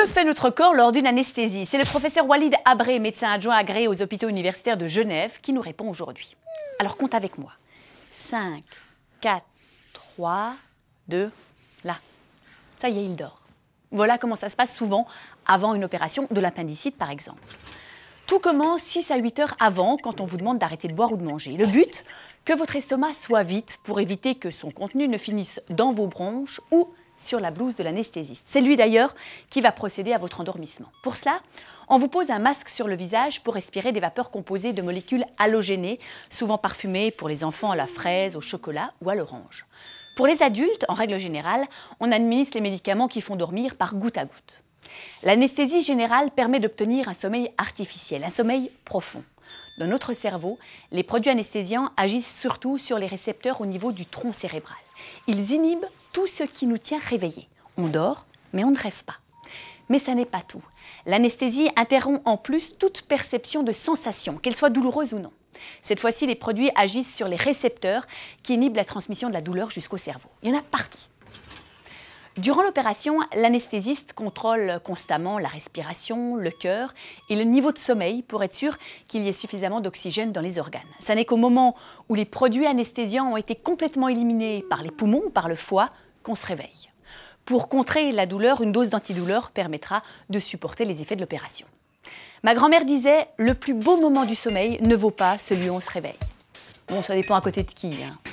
Que fait notre corps lors d'une anesthésie C'est le professeur Walid Abré, médecin adjoint agréé aux hôpitaux universitaires de Genève, qui nous répond aujourd'hui. Alors compte avec moi. 5, 4, 3, 2, là. Ça y est, il dort. Voilà comment ça se passe souvent avant une opération de l'appendicite par exemple. Tout commence 6 à 8 heures avant quand on vous demande d'arrêter de boire ou de manger. Le but Que votre estomac soit vite pour éviter que son contenu ne finisse dans vos bronches ou sur la blouse de l'anesthésiste. C'est lui d'ailleurs qui va procéder à votre endormissement. Pour cela, on vous pose un masque sur le visage pour respirer des vapeurs composées de molécules halogénées, souvent parfumées pour les enfants à la fraise, au chocolat ou à l'orange. Pour les adultes, en règle générale, on administre les médicaments qui font dormir par goutte à goutte. L'anesthésie générale permet d'obtenir un sommeil artificiel, un sommeil profond. Dans notre cerveau, les produits anesthésiants agissent surtout sur les récepteurs au niveau du tronc cérébral. Ils inhibent tout ce qui nous tient réveillés. On dort, mais on ne rêve pas. Mais ça n'est pas tout. L'anesthésie interrompt en plus toute perception de sensation, qu'elle soit douloureuse ou non. Cette fois-ci, les produits agissent sur les récepteurs qui inhibent la transmission de la douleur jusqu'au cerveau. Il y en a partout. Durant l'opération, l'anesthésiste contrôle constamment la respiration, le cœur et le niveau de sommeil pour être sûr qu'il y ait suffisamment d'oxygène dans les organes. Ce n'est qu'au moment où les produits anesthésiants ont été complètement éliminés par les poumons ou par le foie qu'on se réveille. Pour contrer la douleur, une dose d'antidouleur permettra de supporter les effets de l'opération. Ma grand-mère disait Le plus beau moment du sommeil ne vaut pas celui où on se réveille. Bon, ça dépend à côté de qui. Hein.